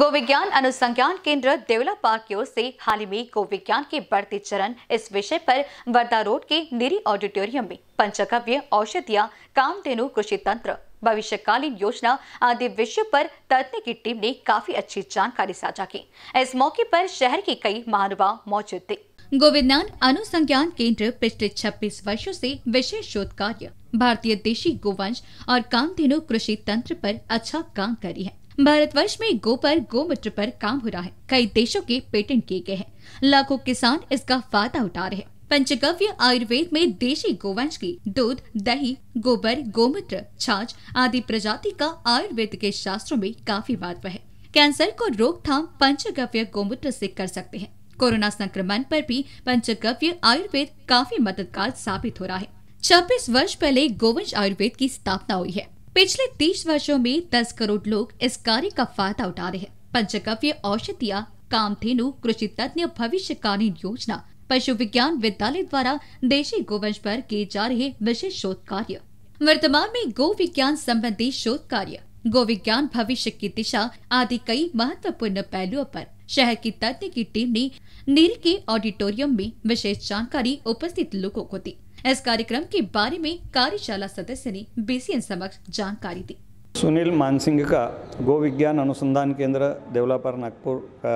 गोविज्ञान अनुसंज्ञान केंद्र देवला पार्क की ओर से हाल ही में गोविज्ञान के बढ़ते चरण इस विषय पर वर्धा रोड के निरी ऑडिटोरियम में पंचकव्य औषधिया कामधेनु कृषि तंत्र भविष्यकालीन योजना आदि विषय पर तज्ञ की टीम ने काफी अच्छी जानकारी साझा की इस मौके पर शहर के कई महानुभाव मौजूद थे गोविज्ञान अनुसंज्ञान केंद्र पिछले छब्बीस वर्षो ऐसी विशेष शोध कार्य भारतीय देशी गोवंश और कामधेनु कृषि तंत्र पर अच्छा काम करी है भारतवर्ष में गो पर गोमूत्र पर काम हो रहा है कई देशों के पेटेंट किए गए हैं लाखों किसान इसका फायदा उठा रहे हैं पंचगव्य आयुर्वेद में देशी गोवंश की दूध दही गोबर गोमूत्र छाछ आदि प्रजाति का आयुर्वेद के शास्त्रों में काफी महत्व है कैंसर को रोकथाम पंचगव्य गोमूत्र से कर सकते हैं कोरोना संक्रमण पर भी पंचगव्य आयुर्वेद काफी मददगार साबित हो रहा है छब्बीस वर्ष पहले गोवंश आयुर्वेद की स्थापना हुई है पिछले तीस वर्षों में दस करोड़ लोग इस कार्य का फायदा उठा रहे हैं पंचकव्य औषधिया कामधेनु कृषि तज्ञ भविष्यकालीन योजना पशु विज्ञान विद्यालय द्वारा देशी गोवंश पर किए जा रहे विशेष शोध कार्य वर्तमान में गो विज्ञान संबंधी शोध कार्य गो विज्ञान भविष्य की दिशा आदि कई महत्वपूर्ण पहलुओं पर शहर की तज्ञ की टीम ने नीर के ऑडिटोरियम में विशेष जानकारी उपस्थित लोगों को दी इस कार्यक्रम के बारे में कार्यशाला सदस्य ने बीसीएन समक्ष जानकारी दी सुनील मानसिंह का गो विज्ञान अनुसंधान केंद्र देवलापर नागपुर का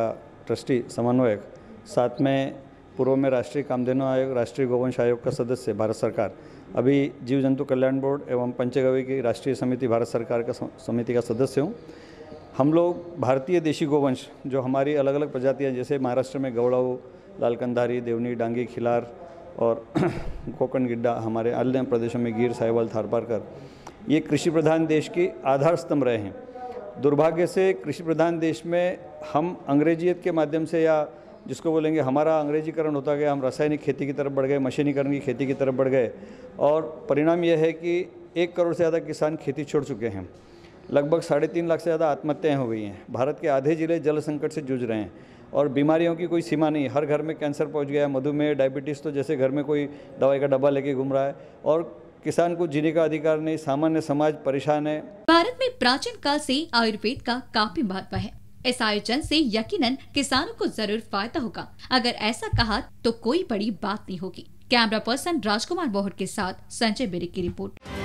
ट्रस्टी समन्वयक साथ में पूर्व में राष्ट्रीय कामधेनु आयोग राष्ट्रीय गोवंश आयोग का सदस्य भारत सरकार अभी जीव जंतु कल्याण बोर्ड एवं पंचगवि की राष्ट्रीय समिति भारत सरकार का समिति का सदस्य हूँ हम लोग भारतीय देशी गोवंश जो हमारी अलग अलग प्रजातियाँ जैसे महाराष्ट्र में गौड़ाऊ लालकंधारी देवनी डांगी खिलार और कोकण गिड्डा हमारे अन्य प्रदेशों में गिर साहिवाल थारपारकर ये कृषि प्रधान देश की आधार स्तंभ रहे हैं दुर्भाग्य से कृषि प्रधान देश में हम अंग्रेजियत के माध्यम से या जिसको बोलेंगे हमारा अंग्रेजीकरण होता गया हम रासायनिक खेती की तरफ बढ़ गए मशीनीकरण की खेती की तरफ बढ़ गए और परिणाम यह है कि एक करोड़ से ज़्यादा किसान खेती छोड़ चुके हैं लगभग साढ़े तीन लाख से ज़्यादा आत्महत्याएँ हो गई हैं भारत के आधे ज़िले जल संकट से जूझ रहे हैं और बीमारियों की कोई सीमा नहीं हर घर में कैंसर पहुंच गया है मधुमेह डायबिटीज़ तो जैसे घर में कोई दवाई का डब्बा लेके घूम रहा है और किसान को जीने का अधिकार नहीं सामान्य समाज परेशान है भारत में प्राचीन काल से आयुर्वेद का काफी महत्व है इस आयोजन से यकीनन किसानों को जरूर फायदा होगा अगर ऐसा कहा तो कोई बड़ी बात नहीं होगी कैमरा पर्सन राजकुमार बोहर के साथ संजय बेरे की रिपोर्ट